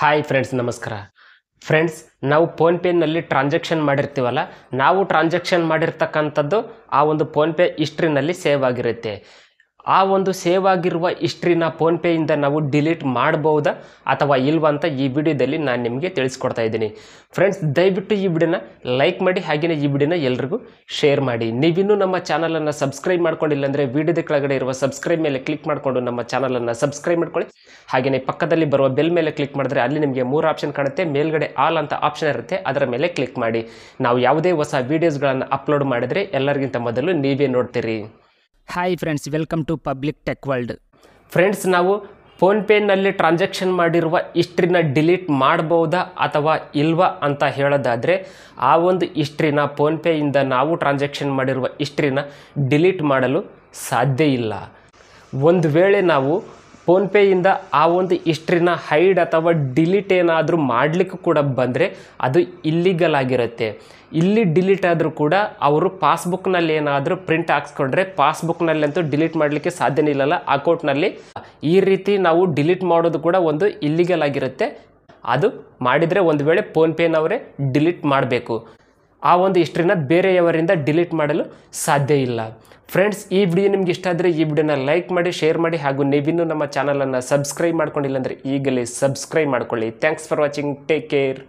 hi friends ನಮಸ್ಕಾರ friends ನಾವು ಫೋನ್ಪೇನಲ್ಲಿ ಟ್ರಾನ್ಸಾಕ್ಷನ್ ಮಾಡಿರ್ತೀವಲ್ಲ ನಾವು ಟ್ರಾನ್ಸಾಕ್ಷನ್ ಮಾಡಿರ್ತಕ್ಕಂಥದ್ದು ಆ ಒಂದು ಫೋನ್ಪೇ ಹಿಸ್ಟ್ರಿನಲ್ಲಿ ಸೇವ್ ಆಗಿರುತ್ತೆ ಆ ಒಂದು ಸೇವ್ ಆಗಿರುವ ಹಿಸ್ಟ್ರಿನ ಫೋನ್ಪೇಯಿಂದ ನಾವು ಡಿಲೀಟ್ ಮಾಡ್ಬೋದಾ ಅಥವಾ ಇಲ್ವಾ ಅಂತ ಈ ವಿಡಿಯೋದಲ್ಲಿ ನಾನು ನಿಮಗೆ ತಿಳಿಸ್ಕೊಡ್ತಾ ಇದ್ದೀನಿ ಫ್ರೆಂಡ್ಸ್ ದಯವಿಟ್ಟು ಈ ವಿಡಿಯೋನ ಲೈಕ್ ಮಾಡಿ ಹಾಗೆಯೇ ಈ ವಿಡಿಯೋನ ಎಲ್ರಿಗೂ ಶೇರ್ ಮಾಡಿ ನೀವಿನ್ನೂ ನಮ್ಮ ಚಾನಲನ್ನು ಸಬ್ಸ್ಕ್ರೈಬ್ ಮಾಡ್ಕೊಂಡಿಲ್ಲ ಅಂದರೆ ವಿಡಿಯೋದ ಕೆಳಗಡೆ ಇರುವ ಸಬ್ಸ್ಕ್ರೈಬ್ ಮೇಲೆ ಕ್ಲಿಕ್ ಮಾಡಿಕೊಂಡು ನಮ್ಮ ಚಾನಲನ್ನು ಸಬ್ಸ್ಕ್ರೈಬ್ ಮಾಡ್ಕೊಳ್ಳಿ ಹಾಗೆಯೇ ಪಕ್ಕದಲ್ಲಿ ಬರುವ ಬೆಲ್ ಮೇಲೆ ಕ್ಲಿಕ್ ಮಾಡಿದ್ರೆ ಅಲ್ಲಿ ನಿಮಗೆ ಮೂರು ಆಪ್ಷನ್ ಕಾಣುತ್ತೆ ಮೇಲ್ಗಡೆ ಆಲ್ ಅಂತ ಆಪ್ಷನ್ ಇರುತ್ತೆ ಅದರ ಮೇಲೆ ಕ್ಲಿಕ್ ಮಾಡಿ ನಾವು ಯಾವುದೇ ಹೊಸ ವೀಡಿಯೋಸ್ಗಳನ್ನು ಅಪ್ಲೋಡ್ ಮಾಡಿದರೆ ಎಲ್ಲರಿಗಿಂತ ಮೊದಲು ನೀವೇ ನೋಡ್ತೀರಿ hi friends welcome to public tech world friends ನಾವು ಫೋನ್ಪೇನಲ್ಲಿ ಟ್ರಾನ್ಸಾಕ್ಷನ್ ಮಾಡಿರುವ ಹಿಸ್ಟ್ರಿನ ಡಿಲೀಟ್ ಮಾಡ್ಬೋದಾ ಅಥವಾ ಇಲ್ವಾ ಅಂತ ಹೇಳೋದಾದರೆ ಆ ಒಂದು ಹಿಸ್ಟ್ರಿನ ಫೋನ್ಪೇಯಿಂದ ನಾವು ಟ್ರಾನ್ಸಾಕ್ಷನ್ ಮಾಡಿರುವ ಇಸ್ಟ್ರಿನ ಡಿಲೀಟ್ ಮಾಡಲು ಸಾಧ್ಯ ಇಲ್ಲ ಒಂದು ವೇಳೆ ನಾವು ಫೋನ್ಪೇಯಿಂದ ಆ ಒಂದು ಹಿಸ್ಟ್ರಿನ ಹೈಡ್ ಅಥವಾ ಡಿಲೀಟ್ ಏನಾದರೂ ಮಾಡಲಿಕ್ಕೂ ಕೂಡ ಬಂದರೆ ಅದು ಇಲ್ಲಿಗಲ್ ಆಗಿರುತ್ತೆ ಇಲ್ಲಿ ಡಿಲೀಟ್ ಆದರೂ ಕೂಡ ಅವರು ಪಾಸ್ಬುಕ್ನಲ್ಲಿ ಏನಾದರೂ ಪ್ರಿಂಟ್ ಹಾಕ್ಸ್ಕೊಂಡ್ರೆ ಪಾಸ್ಬುಕ್ನಲ್ಲಂತೂ ಡಿಲೀಟ್ ಮಾಡಲಿಕ್ಕೆ ಸಾಧ್ಯನೇ ಇಲ್ಲಲ್ಲ ಅಕೌಂಟ್ನಲ್ಲಿ ಈ ರೀತಿ ನಾವು ಡಿಲೀಟ್ ಮಾಡೋದು ಕೂಡ ಒಂದು ಇಲ್ಲಿಗಲ್ ಆಗಿರುತ್ತೆ ಅದು ಮಾಡಿದರೆ ಒಂದು ವೇಳೆ ಫೋನ್ಪೇನವರೇ ಡಿಲೀಟ್ ಮಾಡಬೇಕು ಆ ಒಂದು ಹಿಸ್ಟ್ರಿನ ಬೇರೆಯವರಿಂದ ಡಿಲೀಟ್ ಮಾಡಲು ಸಾಧ್ಯ ಇಲ್ಲ ಫ್ರೆಂಡ್ಸ್ ಈ ವಿಡಿಯೋ ನಿಮ್ಗೆ ಇಷ್ಟ ಆದರೆ ಈ ವಿಡಿಯೋನ ಲೈಕ್ ಮಾಡಿ ಶೇರ್ ಮಾಡಿ ಹಾಗೂ ನೀವಿನ್ನೂ ನಮ್ಮ ಚಾನಲನ್ನು ಸಬ್ಸ್ಕ್ರೈಬ್ ಮಾಡ್ಕೊಂಡಿಲ್ಲ ಅಂದರೆ ಈಗಲೇ ಸಬ್ಸ್ಕ್ರೈಬ್ ಮಾಡ್ಕೊಳ್ಳಿ thanks for watching take care